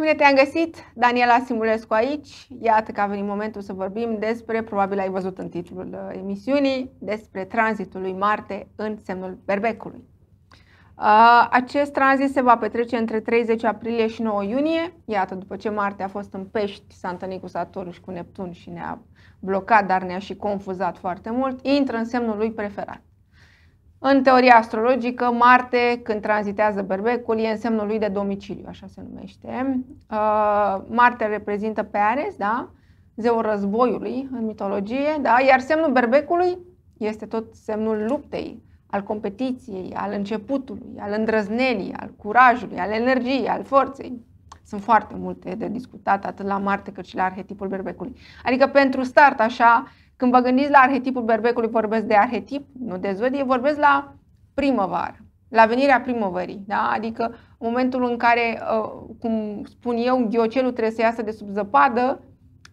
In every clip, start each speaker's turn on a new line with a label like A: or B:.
A: Bine te-am găsit! Daniela Simulescu aici. Iată că a venit momentul să vorbim despre, probabil ai văzut în titlul uh, emisiunii, despre tranzitul lui Marte în semnul Berbecului. Uh, acest tranzit se va petrece între 30 aprilie și 9 iunie. Iată, după ce Marte a fost în pești, s-a întâlnit cu Saturn și cu Neptun și ne-a blocat, dar ne-a și confuzat foarte mult, intră în semnul lui preferat. În teoria astrologică, Marte, când tranzitează berbecul, e în semnul lui de domiciliu, așa se numește. Uh, Marte reprezintă pe Ares, da? zeul războiului în mitologie, da? iar semnul berbecului este tot semnul luptei, al competiției, al începutului, al îndrăznelii, al curajului, al energiei, al forței sunt foarte multe de discutat, atât la Marte cât și la arhetipul berbecului. Adică pentru start, așa, când vă gândiți la arhetipul berbecului, vorbesc de arhetip, nu de zodie, vorbesc la primăvară, la venirea primăverii, da? adică momentul în care, uh, cum spun eu, ghiocelul trebuie să iasă de sub zăpadă,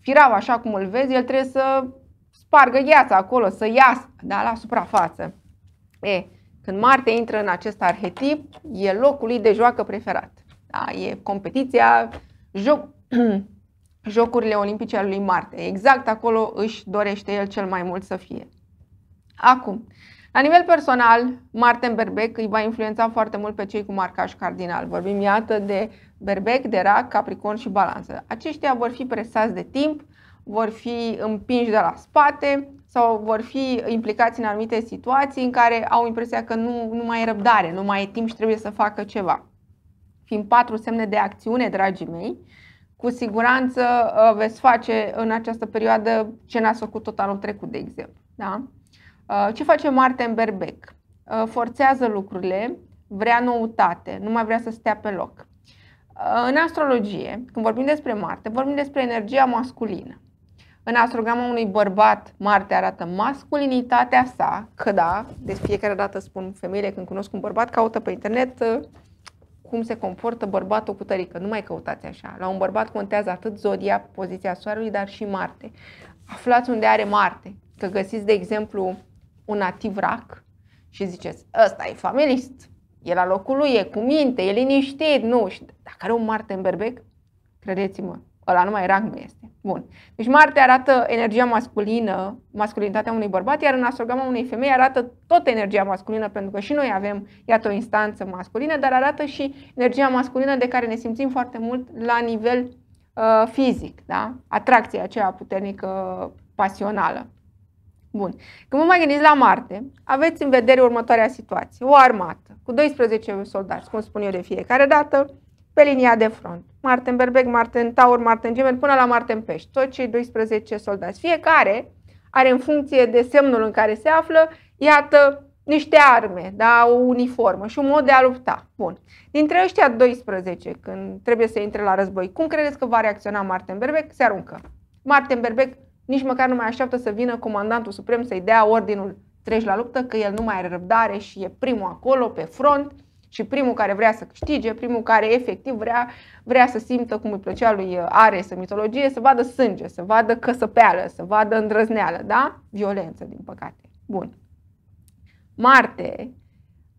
A: firau așa cum îl vezi, el trebuie să spargă gheața acolo, să iasă da? la suprafață. E, când Marte intră în acest arhetip, e locul lui de joacă preferat. Da? E competiția, joc, Jocurile Olimpice ale lui Marte. Exact acolo își dorește el cel mai mult să fie. Acum, la nivel personal, Marten Berbec îi va influența foarte mult pe cei cu marcaj cardinal. Vorbim, iată, de Berbec, de Rac, Capricorn și Balanță. Aceștia vor fi presați de timp, vor fi împinși de la spate sau vor fi implicați în anumite situații în care au impresia că nu, nu mai e răbdare, nu mai e timp și trebuie să facă ceva fiind patru semne de acțiune, dragii mei, cu siguranță uh, veți face în această perioadă ce n-ați făcut tot anul trecut, de exemplu. Da? Uh, ce face în Berbec? Uh, forțează lucrurile, vrea noutate, nu mai vrea să stea pe loc. În astrologie, când vorbim despre Marte, vorbim despre energia masculină. În astrograma unui bărbat, Marte arată masculinitatea sa, că da, de fiecare dată spun femeile când cunosc un bărbat, caută pe internet cum se comportă bărbatul cu tărică. Nu mai căutați așa. La un bărbat contează atât zodia, poziția soarelui, dar și Marte. Aflați unde are Marte. Că găsiți, de exemplu, un nativ rac și ziceți, ăsta e familist, e la locul lui, e cu minte, e liniștit, nu. Și dacă are un Marte în berbec, credeți-mă, ăla mai rang nu este. Bun. Deci Marte arată energia masculină, masculinitatea unui bărbat, iar în astrogama unei femei arată tot energia masculină, pentru că și noi avem, iată, o instanță masculină, dar arată și energia masculină de care ne simțim foarte mult la nivel uh, fizic, da? Atracția aceea puternică, pasională. Bun. Când vă mai gândiți la Marte, aveți în vedere următoarea situație. O armată cu 12 soldați, cum spun eu de fiecare dată, pe linia de front. Marten Berbec, Marten Taur, Marten Gemen, până la Marten Pești. Toți cei 12 soldați. Fiecare are în funcție de semnul în care se află, iată, niște arme, da, o uniformă și un mod de a lupta. Bun. Dintre ăștia 12, când trebuie să intre la război, cum credeți că va reacționa Martin Berbec? Se aruncă. Martin Berbec nici măcar nu mai așteaptă să vină comandantul suprem să-i dea ordinul treci la luptă, că el nu mai are răbdare și e primul acolo, pe front și primul care vrea să câștige, primul care efectiv vrea, vrea să simtă cum îi plăcea lui Ares în mitologie, să vadă sânge, să vadă căsăpeală, să vadă îndrăzneală, da? Violență, din păcate. Bun. Marte,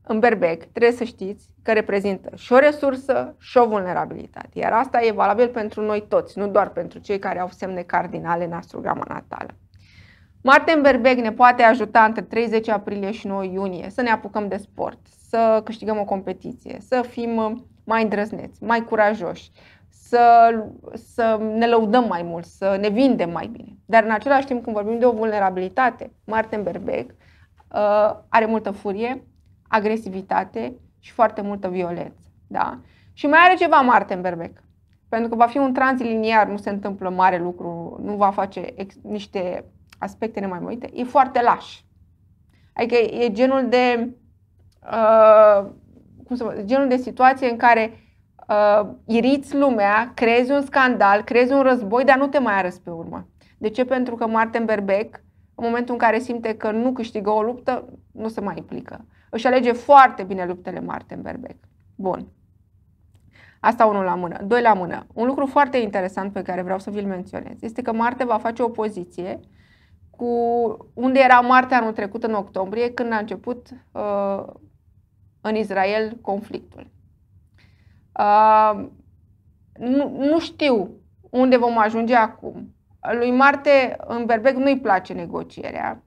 A: în berbec, trebuie să știți că reprezintă și o resursă și o vulnerabilitate. Iar asta e valabil pentru noi toți, nu doar pentru cei care au semne cardinale în astrograma natală. Martin Berbeg ne poate ajuta între 30 aprilie și 9 iunie să ne apucăm de sport, să câștigăm o competiție, să fim uh, mai îndrăzneți, mai curajoși, să, să ne lăudăm mai mult, să ne vindem mai bine. Dar în același timp, când vorbim de o vulnerabilitate, Martin Berbeg uh, are multă furie, agresivitate și foarte multă violență. Da? Și mai are ceva Martin Berbeg, pentru că va fi un transliniar, nu se întâmplă mare lucru, nu va face ex- niște aspecte nemaimuite, e foarte laș. Adică e genul de uh, cum să vă, genul de situație în care uh, iriți lumea, creezi un scandal, creezi un război, dar nu te mai arăți pe urmă. De ce? Pentru că Martin Berbec, în momentul în care simte că nu câștigă o luptă, nu se mai implică. Își alege foarte bine luptele Martin Berbec. Bun. Asta unul la mână. Doi la mână. Un lucru foarte interesant pe care vreau să vi-l menționez este că Marte va face o poziție uh, cu unde era moartea anul trecut în octombrie, când a început uh, în Israel conflictul. Uh, nu, nu știu unde vom ajunge acum. Lui Marte în Berbec nu-i place negocierea.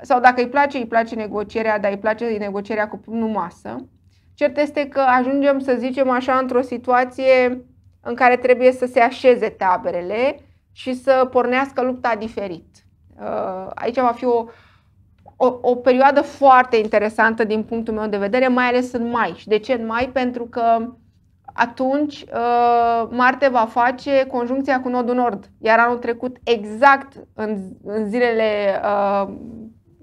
A: Sau dacă îi place, îi place negocierea, dar îi place negocierea cu pumnul masă. Cert este că ajungem, să zicem așa, într-o situație în care trebuie să se așeze taberele și să pornească lupta diferit. Uh, aici va fi o, o, o perioadă foarte interesantă din punctul meu de vedere, mai ales în mai. Și de ce în mai? Pentru că atunci uh, Marte va face conjuncția cu nodul nord. Iar anul trecut, exact în, în zilele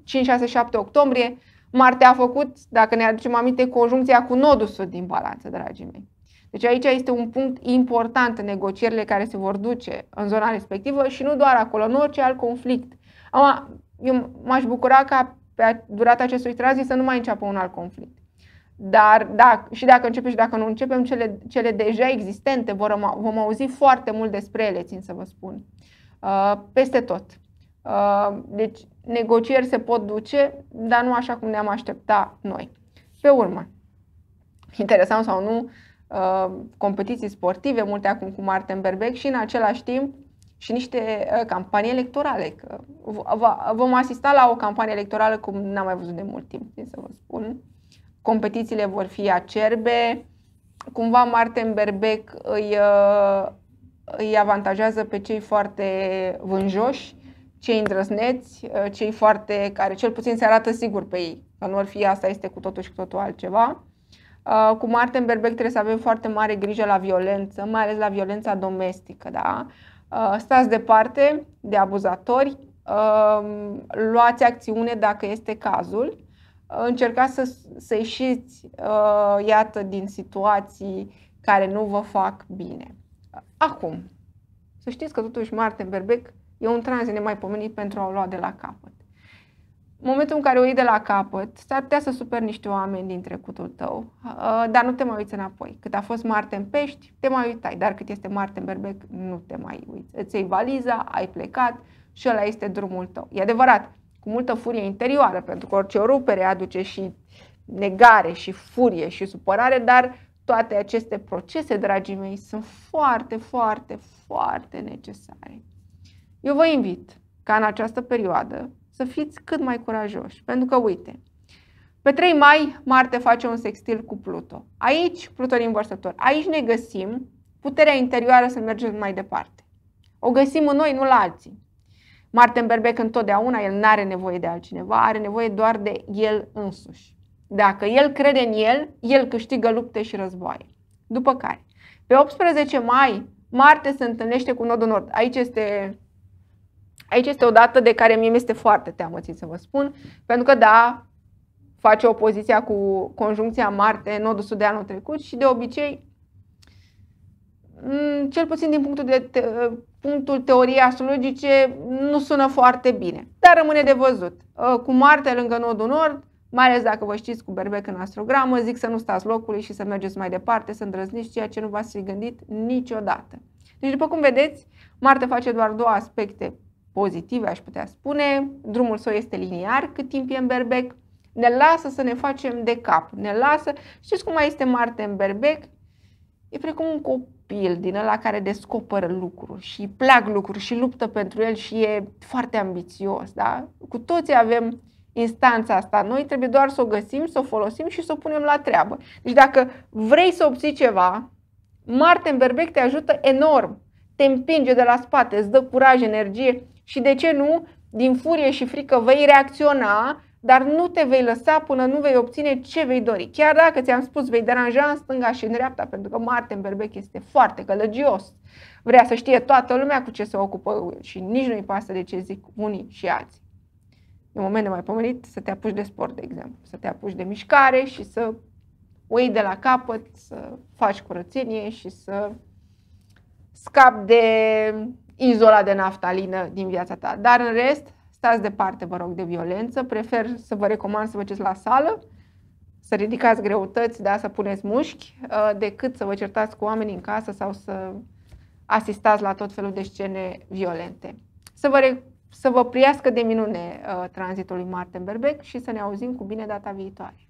A: 5, 6, 7 octombrie, Marte a făcut, dacă ne aducem aminte, conjuncția cu nodul sud din balanță, dragii mei. Deci aici este un punct important în negocierile care se vor duce în zona respectivă și nu doar acolo, în orice alt conflict. Ama eu m-aș bucura ca pe durata acestui tranzit să nu mai înceapă un alt conflict. Dar da, și dacă începem și dacă nu începem, cele, cele deja existente vor, vom auzi foarte mult despre ele, țin să vă spun, uh, peste tot. Uh, deci negocieri se pot duce, dar nu așa cum ne-am aștepta noi. Pe urmă, interesant sau nu, uh, competiții sportive, multe acum cu Martin Berbec și în același timp și niște uh, campanii electorale. Că vom asista la o campanie electorală cum n-am mai văzut de mult timp, să vă spun. Competițiile vor fi acerbe. Cumva Martin Berbec îi, uh, îi avantajează pe cei foarte vânjoși, cei îndrăzneți, uh, cei foarte care cel puțin se arată sigur pe ei. Că nu ar fi asta este cu totul și cu totul altceva. cu Martin Berbec trebuie să avem foarte mare grijă la violență, mai ales la violența domestică, da? Uh, stați departe de abuzatori, uh, luați acțiune dacă este cazul, uh, încercați să, să ieșiți, iată, din situații care nu vă fac bine. Acum, să știți că totuși Martin Berbec e un tranzit nemaipomenit pentru a o lua de la capăt în momentul în care o iei de la capăt, s-ar putea să superi niște oameni din trecutul tău, uh, dar nu te mai uiți înapoi. Cât a fost Marte în Pești, te mai uitai, dar cât este Marte în Berbec, nu te mai uiți. Îți iei valiza, ai plecat și ăla este drumul tău. E adevărat, cu multă furie interioară, pentru că orice o rupere aduce și negare și furie și supărare, dar toate aceste procese, dragii mei, sunt foarte, foarte, foarte necesare. Eu vă invit ca în această perioadă să fiți cât mai curajoși. Pentru că, uite, pe 3 mai, Marte face un sextil cu Pluto. Aici, Pluto din vărsător. Aici ne găsim puterea interioară să mergem mai departe. O găsim în noi, nu la alții. Marte în berbec întotdeauna, el nu are nevoie de altcineva, are nevoie doar de el însuși. Dacă el crede în el, el câștigă lupte și războaie. După care, pe 18 mai, Marte se întâlnește cu nodul nord. Aici este aici este o dată de care mie mi-este foarte teamă, țin să vă spun, pentru că da, face opoziția cu conjuncția Marte, nodul sud de anul trecut și de obicei, mm, cel puțin din punctul, de te- punctul teoriei astrologice, nu sună foarte bine. Dar rămâne de văzut. Ă, cu Marte lângă nodul nord, mai ales dacă vă știți cu berbec în astrogramă, zic să nu stați locului și să mergeți mai departe, să îndrăzniți ceea ce nu v-ați fi gândit niciodată. Deci, după cum vedeți, Marte face doar două aspecte pozitive, aș putea spune, drumul său este liniar cât timp e în berbec, ne lasă să ne facem de cap, ne lasă, știți cum mai este Marte în berbec? E precum un copil din ăla care descoperă lucruri și plac lucruri și luptă pentru el și e foarte ambițios, da? Cu toții avem instanța asta. Noi trebuie doar să o găsim, să o folosim și să o punem la treabă. Deci dacă vrei să obții ceva, Marte în berbec te ajută enorm. Te împinge de la spate, îți dă curaj, energie și de ce nu, din furie și frică vei reacționa, dar nu te vei lăsa până nu vei obține ce vei dori. Chiar dacă ți-am spus, vei deranja în stânga și în dreapta, pentru că Martin Berbec este foarte călăgios. Vrea să știe toată lumea cu ce se ocupă și nici nu-i pasă de ce zic unii și alții. E un moment de mai pomenit să te apuci de sport, de exemplu, să te apuci de mișcare și să o iei de la capăt, să faci curățenie și să scapi de izola de naftalină din viața ta. Dar în rest, stați departe, vă rog, de violență. Prefer să vă recomand să mergeți la sală, să ridicați greutăți, da, să puneți mușchi, uh, decât să vă certați cu oamenii în casă sau să asistați la tot felul de scene violente. Să vă, re- să vă priască de minune uh, tranzitul lui Martin Berbec și să ne auzim cu bine data viitoare.